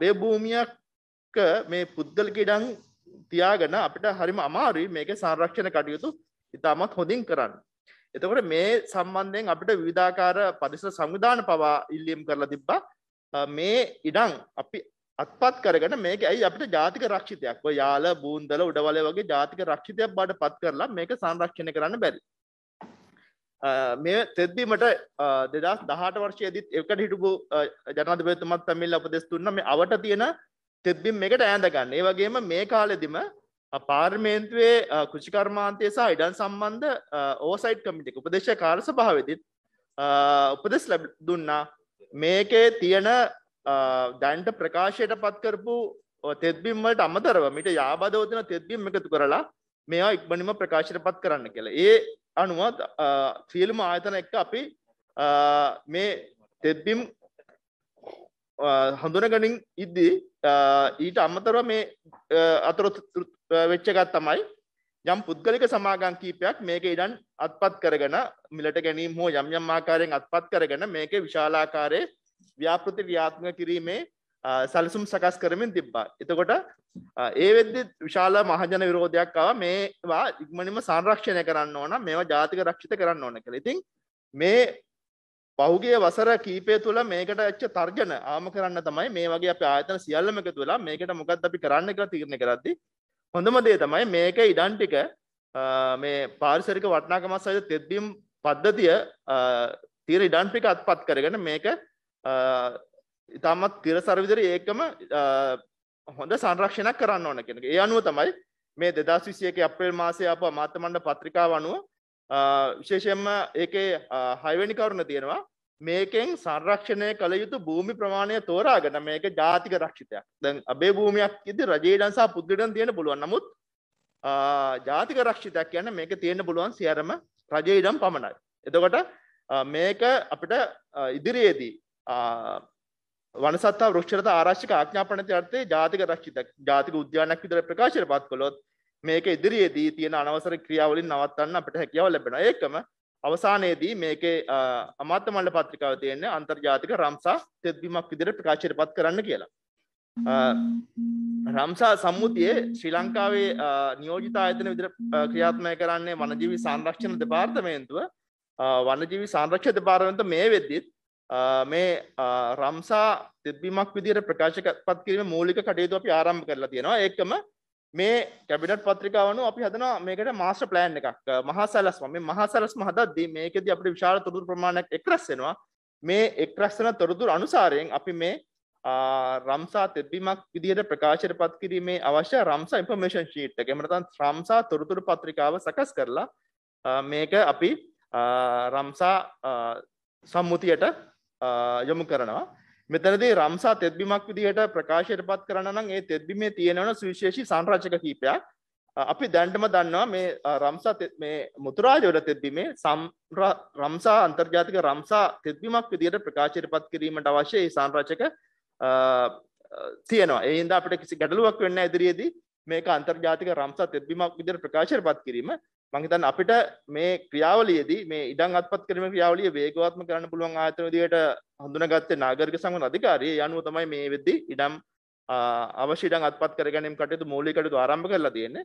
බේ භූමියක් මේ පුද්ගලික ඉඩම් තියාගෙන අපිට හරිම අමාරුයි මේක සංරක්ෂණ කටයුතු ඉතාමත් හොඳින් කරන්න. එතකොට මේ සම්බන්ධයෙන් අපිට විධාකාර පරිසර සංවිධාන පවා ඉල්ලියම් කරලා තිබ්බා මේ ඉඩම් අපි අත්පත් කරගෙන මේක ඇයි අපිට ජාතික රක්ෂිතයක් ඔය යාල බූන්දල උඩවලය වගේ ජාතික රක්ෂිතයක් බාට පත් කරලා මේක සංරක්ෂණය කරන්න බැරි. මේ තෙද්දීමට දෙදස් දහට වර්ෂයේදත් එකට හිටපු ජනාධපතුමත් තමිල් අපදෙස් තුන්න මේ අවට තියෙන තෙද්බිම් එකට ඇඳගන්න ඒ වගේම මේ කාලෙදිම පාර්මේන්තුවේ කෘෂිකර්මාන්තය සහ ඉඩන් සම්බන්ධ ඕසයිට් කමිටික උපදේශය කාර සභාවදිත් උපදෙස් ලැබ දුන්නා මේකේ තියෙන දැන්ට ප්‍රකාශයට පත්කරපු තෙත්බිම්වලට අමතරව මිට යාබදෝතින තෙත්බිම් එකතු කරලා මේවා ඉක්මනිම ප්‍රකාශයට පත් කරන්න කියලා ඒ අනුව සියලුම ආයතන එක්ක අපි මේ තෙබ්බිම් හඳුනගනින් ඉද්දී ඊට අමතරව මේ අතර වෙච්ච එකක් තමයි යම් පුද්ගලික සමාගම් කීපයක් මේක ඉඩන් අත්පත් කරගෙන මිලට ගැනීම හෝ යම් යම් ආකාරයෙන් අත්පත් කරගෙන මේකේ විශාලාකාරයේ ව්‍යාපෘති ව්‍යාත්මක කිරීමේ සැලසුම් සකස් කරමින් තිබ්බා එතකොට ඒ වෙද්දි විශාල මහජන විරෝධයක් ආව මේවා ඉක්මනිම සංරක්ෂණය කරන්න ඕන මේවා ජාතික රක්ෂිත කරන්න ඕන කියලා ඉතින් මේ පහුගේ වසර කීපය තුළ මේකට ඇච්ච තර්ජන ආම කරන්න තමයි මේ වගේ අප ආතන සියල්ලම එක තුලා මේකට මොකක්ද අපි කරන්න එක තිරණ කරද්දි හොඳම දේ තමයි මේක ඉඩන් ටික මේ පාරිසරික වටනාකමත් සහිත තෙද්දීම් පද්ධතිය තීර ඉඩන්ටික අත්පත් කරගෙන මේක ඉතාමත් තිර සරවිදර ඒකම හොඳ සංරක්ෂණක් කරන්න ඕන කෙනෙක ඒ අනුව තමයි මේ දෙදස් විසියක අප්‍රේල් මාසය අප මාතමණ්ඩ පත්‍රිකාව අනුව විශේෂයෙන්ම ඒකේ හයිවැනි කරුණ තියෙනවා මේකෙන් සංරක්ෂණය කළ යුතු භූමි ප්‍රමාණය තෝරාගෙන මේක ජාතික රක්ෂිතයක් දැන් අබේ භූමයක් ඉදි රජේඩන්සා පුද්ගලයන් තියෙන පුළුවන් නමුත් ජාතික රක්ෂිතයක් කියන්නේ මේක තියෙන්න පුළුවන් සියරම රජේ ඉඩම් පමණයි එතකොට මේක අපිට ඉදිරියේදී වනසත්තා වෘක්ෂරත ආරශ්ික ආඥාපනති අර්ථය ජාතික රක්ෂිත ජාතික උද්‍යානයක් විතර ප්‍රකාශයට පත් කළොත් මේක ඉදිරියේදී තියෙන අනවසර ක්‍රියාවලින් නවත්තන්න අපට හැකියාව ලැබෙනවා ඒකම අවසානයේදී මේකේ අමාත්‍ය මණ්ඩල පත්‍රිකාව තියෙන්නේ අන්තර්ජාතික රම්සා තෙත්බීමක් විදිහට ප්‍රකාශයට පත් කරන්න කියලා. රම්සා සම්මුතියේ ශ්‍රී ලංකාවේ නියෝජිත ආයතන විදිහට ක්‍රියාත්මක කරන්නේ වනජීවි සංරක්ෂණ දෙපාර්තමේන්තුව වනජීවි සංරක්ෂණ දෙපාර්තමේන්තුව මේ වෙද්දිත් මේ රම්සා තිබීමක් විදිර ප්‍රකාශක පත් කිරීම මූලික කටයුතු අපි ආරම්භ කරලා තියෙනවා ඒකම මේ කැබිනට් පත්‍රිකාවනු අපි හදනවා මේකට මාස්ට ප්ලෑන් එකක් මහසලස්ම මේ මහසලස්ම හදද්දී මේකෙදී අපිට විශාල තොරතුරු ප්‍රමාණයක් එක්රස් වෙනවා මේ එක්රස්සන තොරතුරු අනුසාරයෙන් අපි මේ රම්සා තිබීමක් විදිහට ප්‍රකාශයට පත් කිරීමේ අවශ්‍ය රම්සා ඉන්ෆර්මේෂන් ශීට් එක එමනතන් රම්සා තොරතුරු පත්‍රිකාව සකස් කරලා මේක අපි රම්සා සම්මුතියට යොමු කරනවා මෙතනදී රම්සා තෙත්බිමක් විදිහට ප්‍රකාශයට පත් කරන නම් ඒ තෙත්බිමේ තියෙනවන සුවිශේෂී සංරචක කීපයක් අපි දැන්ටම දන්නවා මේ රම්සා මේ මුතුරාජවල තෙත්බිමේ රම්සා අන්තර්ජාතික රම්සා තෙත්බිමක් විදිහට ප්‍රකාශයට පත් කිරීමට අවශ්‍ය ඒ සංරචක තියෙනවා එහින්ද අපට කිසි ගැටලුවක් වෙන්න ඉදිරියේදී මේක අන්තර්ජාතික රම්සා තෙත්බිමක් විදිහට ප්‍රකාශයට පත් කිරීම මහිතන් අපිට මේ ක්‍රියාවලියදී මේ ඉඩම් අත්පත් කිරීම ක්‍රියාවලිය වේගවත්ම කරන්න පුළුවන් ආයතන විදිහට හඳුනාගත්තේ නාගරික සංවර්ධන අධිකාරිය. ඒ අනුව තමයි මේ වෙද්දී ඉඩම් අවශ්‍ය ඉඩම් අත්පත් කර ගැනීම කටයුතු මූලික කටයුතු ආරම්භ කරලා තියෙන්නේ.